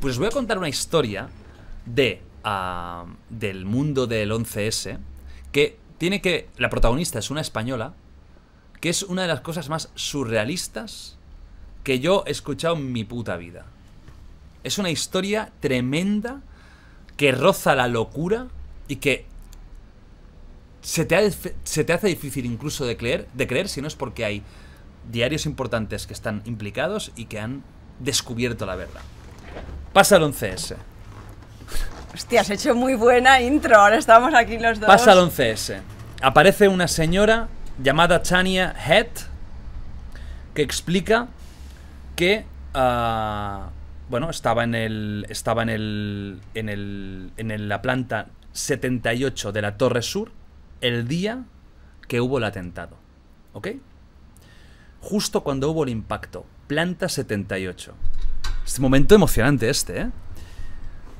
Pues os voy a contar una historia de ah, del mundo del 11S que tiene que la protagonista es una española que es una de las cosas más surrealistas que yo he escuchado en mi puta vida. Es una historia tremenda que roza la locura y que se te, se te hace difícil incluso de creer, de creer si no es porque hay diarios importantes que están implicados y que han descubierto la verdad. Pasa al 11S. Hostia, has hecho muy buena intro. Ahora estamos aquí los dos. Pasa al 11S. Aparece una señora llamada Chania Head que explica que ah, bueno, estaba en el estaba en el en el en la planta 78 de la Torre Sur el día que hubo el atentado, ¿ok? Justo cuando hubo el impacto, planta 78. Este momento emocionante este, ¿eh?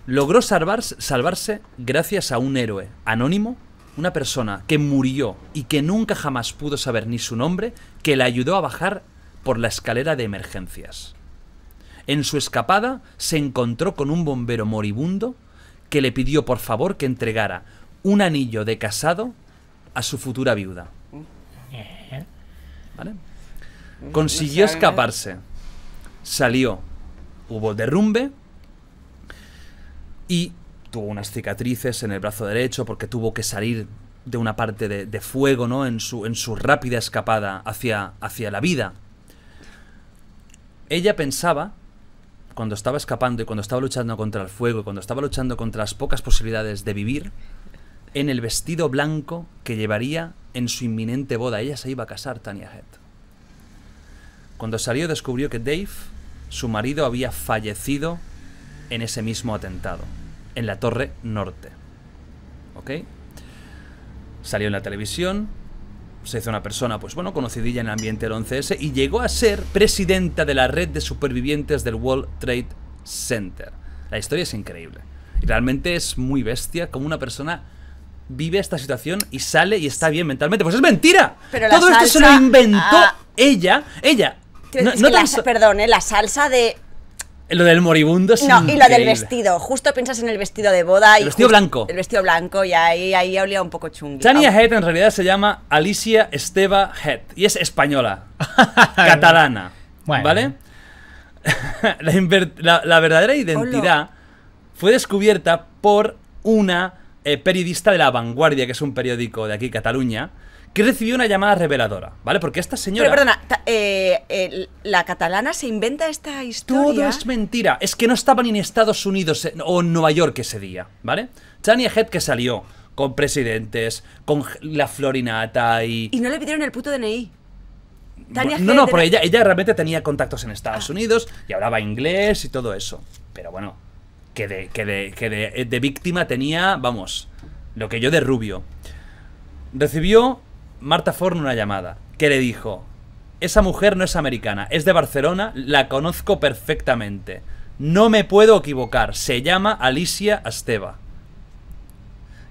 Logró salvarse, salvarse gracias a un héroe anónimo, una persona que murió y que nunca jamás pudo saber ni su nombre, que la ayudó a bajar por la escalera de emergencias. En su escapada se encontró con un bombero moribundo que le pidió por favor que entregara un anillo de casado a su futura viuda. ¿Vale? Consiguió escaparse. Salió. Hubo derrumbe. Y tuvo unas cicatrices en el brazo derecho porque tuvo que salir de una parte de, fuego, ¿no? En su, en su rápida escapada hacia, hacia la vida. Ella pensaba cuando estaba escapando y cuando estaba luchando contra el fuego, y cuando estaba luchando contra las pocas posibilidades de vivir, en el vestido blanco que llevaría en su inminente boda. Ella se iba a casar, Tania Head. Cuando salió descubrió que Dave, su marido, había fallecido en ese mismo atentado, en la Torre Norte. ¿Ok? Salió en la televisión, se hizo una persona, pues bueno, conocidilla en el ambiente del 11S y llegó a ser presidenta de la red de supervivientes del World Trade Center. La historia es increíble. Y realmente es muy bestia como una persona vive esta situación y sale y está bien mentalmente. Pues es mentira. Todo esto se lo inventó ella. Ella no, no perdón, ¿eh? la salsa de lo del moribundo es No, y lo del vestido. Justo piensas en el vestido de boda. El vestido blanco. El vestido blanco, y ahí, ahí olía un poco chungo. Tania Head en realidad se llama Alicia Esteva Head. Y es española. catalana. ¿Vale? la, verdadera identidad fue descubierta por una eh, periodista de La Vanguardia, que es un periódico de aquí, Cataluña que recibió una llamada reveladora, ¿vale? Porque esta señora... Pero perdona, eh, la catalana se inventa esta historia... Todo es mentira, es que no estaba ni en Estados Unidos eh, o en Nueva York ese día, ¿vale? Tania Head que salió con presidentes, con la florinata y... Y no le pidieron el puto DNI. Tania Head no, no, pero ella, realmente tenía contactos en Estados ah. Unidos y hablaba inglés y todo eso. Pero bueno, que de, que de, que de eh, víctima tenía, vamos, lo que yo de rubio. Recibió Marta Forn una llamada que le dijo, esa mujer no es americana, es de Barcelona, la conozco perfectamente. No me puedo equivocar, se llama Alicia Esteva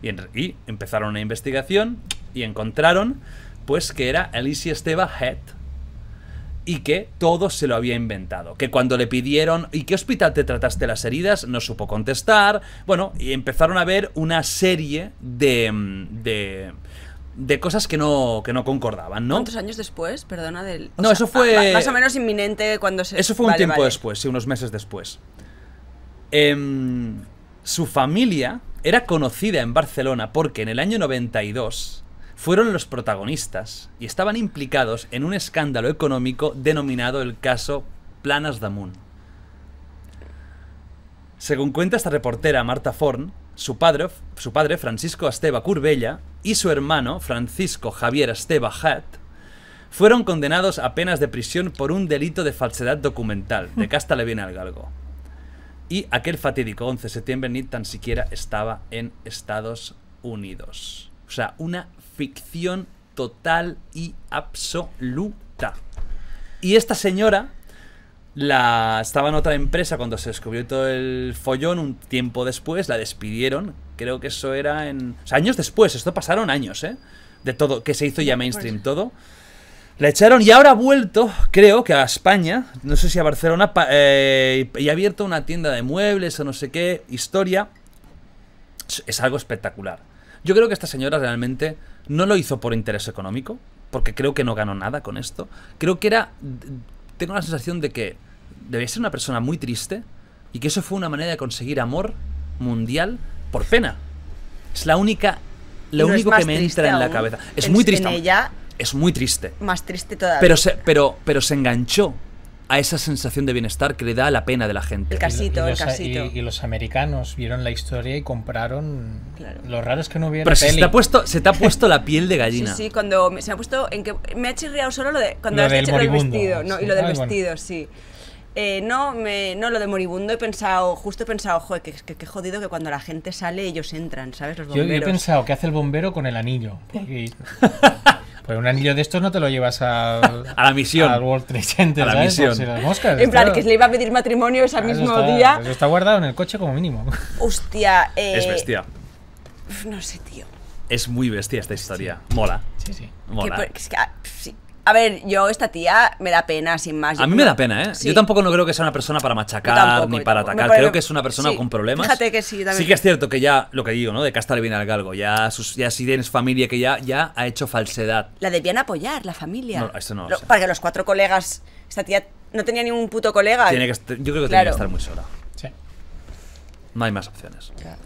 Y, y empezaron una investigación y encontraron pues que era Alicia Esteva Head y que todo se lo había inventado. Que cuando le pidieron ¿y qué hospital te trataste las heridas? no supo contestar. Bueno, y empezaron a ver una serie de, mm, de de cosas que no, que no concordaban, ¿no? ¿Cuántos años después? Perdona, del... no, eso fue... Más o menos inminente cuando se... Eso fue un tiempo después, sí, unos meses después. Em, su familia era conocida en Barcelona porque en el año 92 fueron los protagonistas y estaban implicados en un escándalo económico denominado el caso Planas Damun. Según cuenta esta reportera Marta Forn, su padre, su padre Francisco Esteba Curbella, y su hermano, Francisco Javier Esteba Hat, fueron condenados a penas de prisión por un delito de falsedad documental. De casta le viene al galgo. Y aquel fatídico 11 de septiembre ni tan siquiera estaba en Estados Unidos. O sea, una ficción total y absoluta. Y esta señora la, estaba en otra empresa cuando se descubrió todo el follón. Un tiempo después la despidieron. Creo que eso era en. O sea, años después, esto pasaron años, ¿eh? De todo, que se hizo ya mainstream todo. La echaron y ahora ha vuelto, creo que a España, no sé si a Barcelona, eh, y ha abierto una tienda de muebles o no sé qué, historia. Es algo espectacular. Yo creo que esta señora realmente no lo hizo por interés económico, porque creo que no ganó nada con esto. Creo que era. Tengo la sensación de que debía ser una persona muy triste y que eso fue una manera de conseguir amor mundial por pena. Es la única, lo único que me entra en la cabeza. Es muy triste. es muy triste. Más triste todavía. Pero se, enganchó a esa sensación de bienestar que le da la pena de la gente. El casito, y, el casito. Y, los americanos vieron la historia y compraron. Lo raro que no hubiera Pero Se, te ha puesto, se ha puesto la piel de gallina. Sí, sí, cuando se ha puesto. En que, me ha chirriado solo lo de. Cuando del vestido. y lo del vestido, sí. Eh, no, me, no lo de moribundo he pensado, justo he pensado, joder, que, que, jodido que cuando la gente sale ellos entran, ¿sabes? Los bomberos. Yo, he pensado, ¿qué hace el bombero con el anillo? Porque... Pues, pues un anillo de estos no te lo llevas a, la misión. Al World Trade Center, a la misión. en plan, que se le iba a pedir matrimonio ese mismo día. Eso está guardado en el coche como mínimo. Hostia. Eh, es bestia. No sé, tío. Es muy bestia esta historia. Mola. Sí, sí. Mola. Ah, a ver, yo esta tía me da pena, sin más. A mí me da pena, ¿eh? Yo tampoco no creo que sea una persona para machacar ni para atacar. Creo que es una persona con problemas. Fíjate que sí, también. Sí que es cierto que ya, lo que digo, ¿no? De casta bien al galgo. Ya, sus, ya si tienes familia que ya, ya ha hecho falsedad. La debían apoyar, la familia. No, eso no. para que los cuatro colegas. Esta tía no tenía ningún puto colega. Tiene que, yo creo que tiene que estar muy sola. Sí. No hay más opciones. Claro.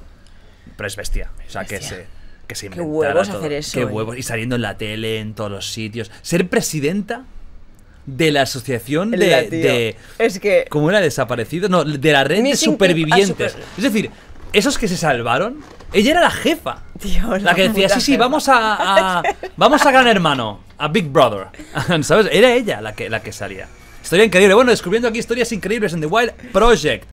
Pero es bestia. o sea, que se que huevos hacer eso. Eh. huevos. Y saliendo en la tele, en todos los sitios. Ser presidenta de la asociación de, es que cómo era desaparecido no de la red de supervivientes ah, es decir esos que se salvaron ella era la jefa la que decía sí sí vamos a, vamos a gran hermano a Big Brother sabes era ella la que la que salía historia increíble bueno descubriendo aquí historias increíbles en The Wild Project